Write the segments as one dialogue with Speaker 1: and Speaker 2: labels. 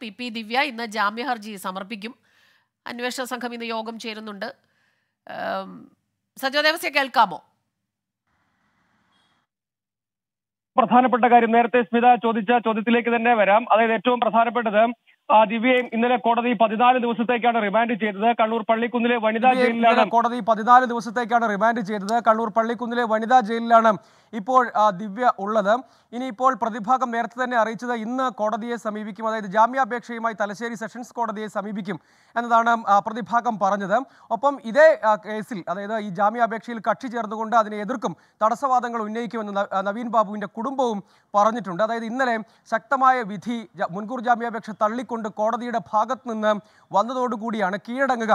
Speaker 1: P P ദിവ്യ ഇന്ന് ജാമ്യഹർജി സമർപ്പിക്കും അന്വേഷണ സംഘം ഇന്ന് യോഗം ചേരുന്നുണ്ട് സജോ ദേവസ്യ കേൾക്കാമോ പ്രധാനപ്പെട്ട കാര്യം നേരത്തെ സ്മിത ചോദിച്ച ചോദ്യത്തിലേക്ക് തന്നെ വരാം അതായത് ഏറ്റവും പ്രധാനപ്പെട്ടത് ദിവ്യയും ഇന്നലെ കോടതി പതിനാല് ദിവസത്തേക്കാണ് റിമാൻഡ് ചെയ്തത് കണ്ണൂർ പള്ളിക്കുന്നിലെ വനിതാ ജയിലിലാണ് കോടതി പതിനാല് ദിവസത്തേക്കാണ് റിമാൻഡ് ചെയ്തത് കണ്ണൂർ പള്ളിക്കുന്നിലെ വനിതാ ജയിലിലാണ് ഇപ്പോൾ ദിവ്യ ഉള്ളത് ഇനിയിപ്പോൾ പ്രതിഭാഗം നേരത്തെ തന്നെ അറിയിച്ചത് ഇന്ന് കോടതിയെ സമീപിക്കും അതായത് ജാമ്യാപേക്ഷയുമായി തലശ്ശേരി സെഷൻസ് കോടതിയെ സമീപിക്കും എന്നതാണ് പ്രതിഭാഗം പറഞ്ഞത് ഒപ്പം ഇതേ കേസിൽ അതായത് ഈ ജാമ്യാപേക്ഷയിൽ കക്ഷി ചേർന്നുകൊണ്ട് അതിനെ എതിർക്കും തടസ്സവാദങ്ങൾ ഉന്നയിക്കുമെന്ന് നവീൻ ബാബുവിൻ്റെ കുടുംബവും പറഞ്ഞിട്ടുണ്ട് അതായത് ഇന്നലെ ശക്തമായ വിധി മുൻകൂർ ജാമ്യാപേക്ഷ തള്ളിക്കൊണ്ട് കോടതിയുടെ ഭാഗത്ത് നിന്ന് വന്നതോടുകൂടിയാണ് കീഴടങ്ങുക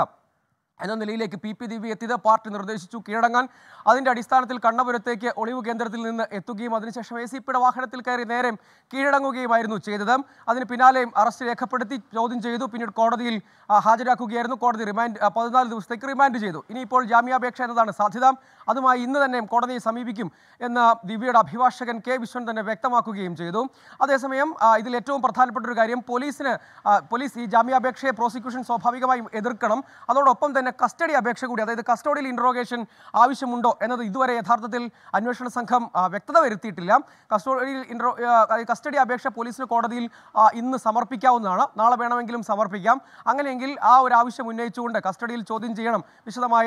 Speaker 1: എന്ന നിലയിലേക്ക് പി പി ദിവ്യ എത്തിയത് പാർട്ടി നിർദ്ദേശിച്ചു കീഴടങ്ങാൻ അതിന്റെ അടിസ്ഥാനത്തിൽ കണ്ണപുരത്തേക്ക് ഒളിവ് കേന്ദ്രത്തിൽ നിന്ന് എത്തുകയും അതിനുശേഷം എ സി പിയുടെ വാഹനത്തിൽ കയറി നേരെ കീഴടങ്ങുകയുമായിരുന്നു ചെയ്തത് അതിന് പിന്നാലെയും അറസ്റ്റ് രേഖപ്പെടുത്തി ചോദ്യം ചെയ്തു പിന്നീട് കോടതിയിൽ ഹാജരാക്കുകയായിരുന്നു കോടതി റിമാൻഡ് പതിനാല് ദിവസത്തേക്ക് റിമാൻഡ് ചെയ്തു ഇനിയിപ്പോൾ ജാമ്യാപേക്ഷ എന്നതാണ് സാധ്യത അതുമായി ഇന്ന് തന്നെ കോടതിയെ സമീപിക്കും എന്ന് ദിവ്യയുടെ അഭിഭാഷകൻ കെ വിശ്വൻ തന്നെ വ്യക്തമാക്കുകയും ചെയ്തു അതേസമയം ഇതിൽ ഏറ്റവും പ്രധാനപ്പെട്ട ഒരു കാര്യം പോലീസിന് പോലീസ് ഈ ജാമ്യാപേക്ഷയെ പ്രോസിക്യൂഷൻ സ്വാഭാവികമായും എതിർക്കണം അതോടൊപ്പം തന്നെ തന്നെ കസ്റ്റഡി അപേക്ഷ കൂടി അതായത് കസ്റ്റോഡിയിൽ ഇൻട്രോഗേഷൻ ആവശ്യമുണ്ടോ എന്നത് ഇതുവരെ യഥാർത്ഥത്തിൽ അന്വേഷണ സംഘം വ്യക്തത വരുത്തിയിട്ടില്ല കസ്റ്റോഡിയിൽ ഇൻട്രോ കസ്റ്റഡി അപേക്ഷ പോലീസിന് കോടതിയിൽ ഇന്ന് സമർപ്പിക്കാവുന്നതാണ് നാളെ വേണമെങ്കിലും സമർപ്പിക്കാം അങ്ങനെയെങ്കിൽ ആ ഒരു ആവശ്യം ഉന്നയിച്ചുകൊണ്ട് കസ്റ്റഡിയിൽ ചോദ്യം ചെയ്യണം വിശദമായ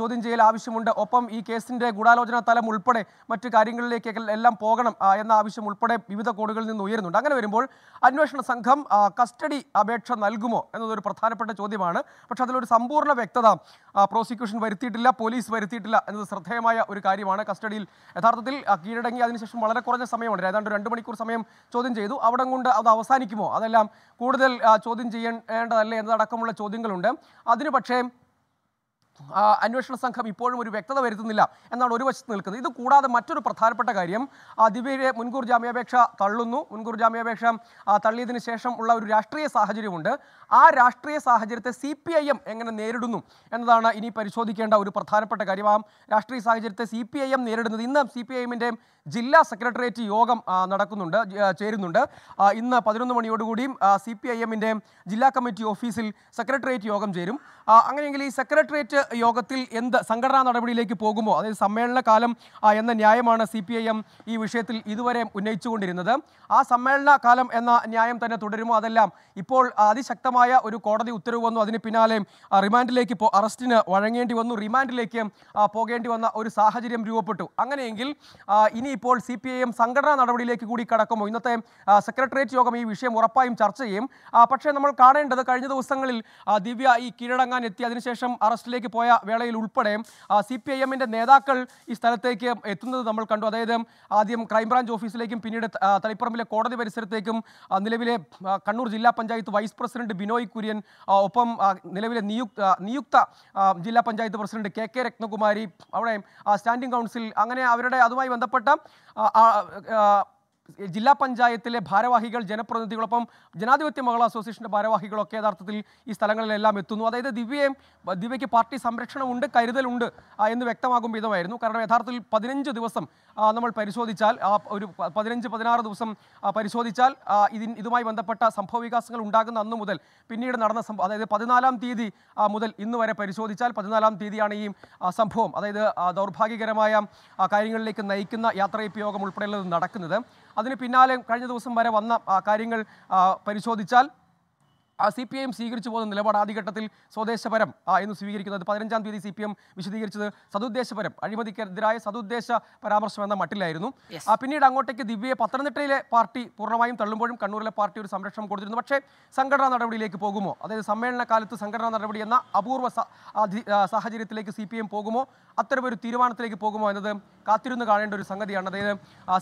Speaker 1: ചോദ്യം ചെയ്യൽ ആവശ്യമുണ്ട് ഒപ്പം ഈ കേസിൻ്റെ ഗൂഢാലോചന തലം ഉൾപ്പെടെ മറ്റു കാര്യങ്ങളിലേക്ക് എല്ലാം പോകണം എന്ന ആവശ്യം ഉൾപ്പെടെ വിവിധ കോടുകളിൽ നിന്ന് ഉയരുന്നുണ്ട് അങ്ങനെ വരുമ്പോൾ അന്വേഷണ സംഘം കസ്റ്റഡി അപേക്ഷ നൽകുമോ എന്നതൊരു പ്രധാനപ്പെട്ട ചോദ്യമാണ് പക്ഷേ അതിലൊരു സമ്പൂർണ്ണ വ്യക്തത പ്രോസിക്യൂഷൻ വരുത്തിയിട്ടില്ല പോലീസ് വരുത്തിയിട്ടില്ല എന്നത് ശ്രദ്ധേയമായ ഒരു കാര്യമാണ് കസ്റ്റഡിയിൽ യഥാർത്ഥത്തിൽ കീഴടങ്ങി അതിനുശേഷം വളരെ കുറഞ്ഞ സമയമുണ്ട് ഏതാണ്ട് രണ്ട് മണിക്കൂർ സമയം ചോദ്യം ചെയ്തു അവിടെ കൊണ്ട് അത് അവസാനിക്കുമോ അതെല്ലാം കൂടുതൽ ചോദ്യം ചെയ്യേണ്ടതല്ലേ എന്നതടക്കമുള്ള ചോദ്യങ്ങളുണ്ട് അതിന് പക്ഷേ അന്വേഷണ സംഘം ഇപ്പോഴും ഒരു വ്യക്തത വരുത്തുന്നില്ല എന്നാണ് ഒരു വശത്ത് നിൽക്കുന്നത് ഇത് കൂടാതെ മറ്റൊരു പ്രധാനപ്പെട്ട കാര്യം ദിവ്യയുടെ മുൻകൂർ ജാമ്യാപേക്ഷ തള്ളുന്നു മുൻകൂർ ജാമ്യാപേക്ഷ തള്ളിയതിനു ശേഷം ഉള്ള ഒരു രാഷ്ട്രീയ സാഹചര്യമുണ്ട് ആ രാഷ്ട്രീയ സാഹചര്യത്തെ സി പി ഐ എം എങ്ങനെ നേരിടുന്നു എന്നതാണ് ഇനി പരിശോധിക്കേണ്ട ഒരു പ്രധാനപ്പെട്ട കാര്യം ആ രാഷ്ട്രീയ സാഹചര്യത്തെ സി പി ഐ എം നേരിടുന്നത് ഇന്ന് സി പി ഐ ജില്ലാ സെക്രട്ടേറിയറ്റ് യോഗം നടക്കുന്നുണ്ട് ചേരുന്നുണ്ട് ഇന്ന് പതിനൊന്ന് മണിയോടുകൂടിയും സി പി ഐ എമ്മിൻ്റെ ജില്ലാ കമ്മിറ്റി ഓഫീസിൽ സെക്രട്ടേറിയറ്റ് യോഗം ചേരും അങ്ങനെയെങ്കിൽ ഈ സെക്രട്ടേറിയറ്റ് യോഗത്തിൽ എന്ത് സംഘടനാ നടപടിയിലേക്ക് പോകുമോ അതായത് സമ്മേളന കാലം എന്ന ന്യായമാണ് സി ഈ വിഷയത്തിൽ ഇതുവരെ ഉന്നയിച്ചുകൊണ്ടിരുന്നത് ആ സമ്മേളന കാലം എന്ന ന്യായം തന്നെ തുടരുമോ അതെല്ലാം ഇപ്പോൾ അതിശക്തമായ ഒരു കോടതി ഉത്തരവ് വന്നു അതിന് പിന്നാലെ റിമാൻഡിലേക്ക് അറസ്റ്റിന് വഴങ്ങേണ്ടി വന്നു റിമാൻഡിലേക്ക് പോകേണ്ടി വന്ന ഒരു സാഹചര്യം രൂപപ്പെട്ടു അങ്ങനെയെങ്കിൽ ഇനിയിപ്പോൾ സി പി ഐ എം സംഘടനാ നടപടിയിലേക്ക് കൂടി കടക്കുമോ ഇന്നത്തെ സെക്രട്ടേറിയറ്റ് യോഗം ഈ വിഷയം ഉറപ്പായും ചർച്ച ചെയ്യും പക്ഷേ നമ്മൾ കാണേണ്ടത് കഴിഞ്ഞ ദിവസങ്ങളിൽ ദിവ്യ ഈ കീഴടങ്ങാൻ എത്തി അതിനുശേഷം അറസ്റ്റിലേക്ക് പോയ വേളയിൽ ഉൾപ്പെടെ സി പി ഐ എമ്മിൻ്റെ നേതാക്കൾ ഈ സ്ഥലത്തേക്ക് എത്തുന്നത് നമ്മൾ കണ്ടു അതായത് ആദ്യം ക്രൈംബ്രാഞ്ച് ഓഫീസിലേക്കും പിന്നീട് തളിപ്പറമ്പിലെ കോടതി പരിസരത്തേക്കും നിലവിലെ കണ്ണൂർ ജില്ലാ പഞ്ചായത്ത് വൈസ് പ്രസിഡന്റ് ബിനോയ് കുര്യൻ ഒപ്പം നിലവിലെ നിയുക്ത നിയുക്ത ജില്ലാ panchayat president K K Ratnakumari അവിടെ സ്റ്റാൻഡിംഗ് കൗൺസിൽ അങ്ങനെ അവരുടെ അതുമായി ബന്ധപ്പെട്ട ജില്ലാ പഞ്ചായത്തിലെ ഭാരവാഹികൾ ജനപ്രതിനിധികളൊപ്പം ജനാധിപത്യ മഹിളാ അസോസിയേഷൻ്റെ ഭാരവാഹികളൊക്കെ യഥാർത്ഥത്തിൽ ഈ സ്ഥലങ്ങളിലെല്ലാം എത്തുന്നു അതായത് ദിവ്യയും ദിവ്യയ്ക്ക് പാർട്ടി സംരക്ഷണമുണ്ട് കരുതലുണ്ട് എന്ന് വ്യക്തമാകും വിധമായിരുന്നു കാരണം യഥാർത്ഥത്തിൽ പതിനഞ്ച് ദിവസം നമ്മൾ പരിശോധിച്ചാൽ ഒരു പതിനഞ്ച് പതിനാറ് ദിവസം പരിശോധിച്ചാൽ ഇതിൻ ഇതുമായി ബന്ധപ്പെട്ട സംഭവ വികാസങ്ങൾ ഉണ്ടാകുന്ന അന്നു മുതൽ പിന്നീട് നടന്ന സംഭവം അതായത് പതിനാലാം തീയതി മുതൽ ഇന്ന് വരെ പരിശോധിച്ചാൽ പതിനാലാം തീയതിയാണ് ഈ സംഭവം അതായത് ദൗർഭാഗ്യകരമായ കാര്യങ്ങളിലേക്ക് നയിക്കുന്ന യാത്രയപ്പ് യോഗം ഉൾപ്പെടെയുള്ളത് നടക്കുന്നത് അതിന് പിന്നാലെ കഴിഞ്ഞ ദിവസം വരെ വന്ന കാര്യങ്ങൾ പരിശോധിച്ചാൽ സി പി ഐ എം സ്വീകരിച്ചു പോകുന്ന നിലപാട് ആദ്യഘട്ടത്തിൽ സ്വദേശപരം എന്ന് സ്വീകരിക്കുന്നത് പതിനഞ്ചാം തീയതി സി പി എം വിശദീകരിച്ചത് സതുദ്ദേശപരം അഴിമതിക്കെതിരായ സതുദ്ദേശ പരാമർശം എന്ന മട്ടിലായിരുന്നു പിന്നീട് അങ്ങോട്ടേക്ക് ദിവ്യയെ പത്തനംതിട്ടയിലെ പാർട്ടി പൂർണ്ണമായും തള്ളുമ്പോഴും കണ്ണൂരിലെ പാർട്ടി ഒരു സംരക്ഷണം കൊടുത്തിരുന്നു പക്ഷേ സംഘടനാ നടപടിയിലേക്ക് പോകുമോ അതായത് സമ്മേളന കാലത്ത് സംഘടനാ നടപടി എന്ന അപൂർവ സാഹചര്യത്തിലേക്ക് സി പി എം പോകുമോ അത്തരമൊരു തീരുമാനത്തിലേക്ക് പോകുമോ എന്നത് കാത്തിരുന്ന് കാണേണ്ട ഒരു സംഗതിയാണ് അതായത്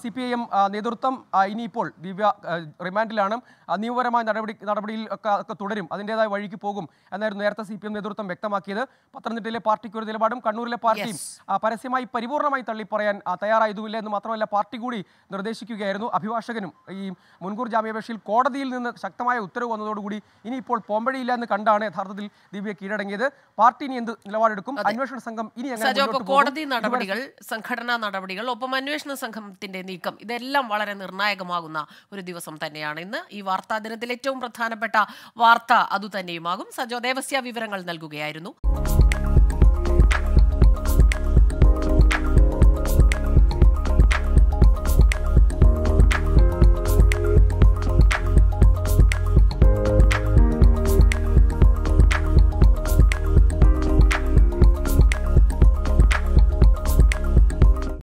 Speaker 1: സി പി ഐ എം നേതൃത്വം ഇനിയിപ്പോൾ ദിവ്യ റിമാൻഡിലാണ് നിയമപരമായ നടപടി നടപടിയിൽ ഒക്കെ തുടരും അതിൻ്റെതായ വഴിക്ക് പോകും എന്നായിരുന്നു നേരത്തെ സി പി എം നേതൃത്വം വ്യക്തമാക്കിയത് പത്തനംതിട്ടയിലെ പാർട്ടിക്ക് ഒരു നിലപാടും കണ്ണൂരിലെ പാർട്ടിയും പരസ്യമായി പരിപൂർണമായി തള്ളിപ്പറയാൻ തയ്യാറായതുമില്ല എന്ന് മാത്രമല്ല പാർട്ടി കൂടി നിർദ്ദേശിക്കുകയായിരുന്നു അഭിഭാഷകനും ഈ മുൻകൂർ ജാമ്യാപേക്ഷയിൽ കോടതിയിൽ നിന്ന് ശക്തമായ ഉത്തരവ് വന്നതോടുകൂടി ഇനിയിപ്പോൾ പോംവഴിയില്ല എന്ന് കണ്ടാണ് യഥാർത്ഥത്തിൽ ദിവ്യ കീഴടങ്ങിയത് പാർട്ടി ഇനി എന്ത് നിലപാടെടുക്കും അന്വേഷണ സംഘം ഇനി കോടതി നടപടികൾ സംഘടന പരിശോധനാ നടപടികൾ ഒപ്പം അന്വേഷണ സംഘത്തിന്റെ നീക്കം ഇതെല്ലാം വളരെ നിർണായകമാകുന്ന ഒരു ദിവസം തന്നെയാണ് ഇന്ന് ഈ വാർത്താ ദിനത്തിൽ ഏറ്റവും പ്രധാനപ്പെട്ട വാർത്ത അതുതന്നെയുമാകും സജോ ദേവസ്യ വിവരങ്ങൾ നൽകുകയായിരുന്നു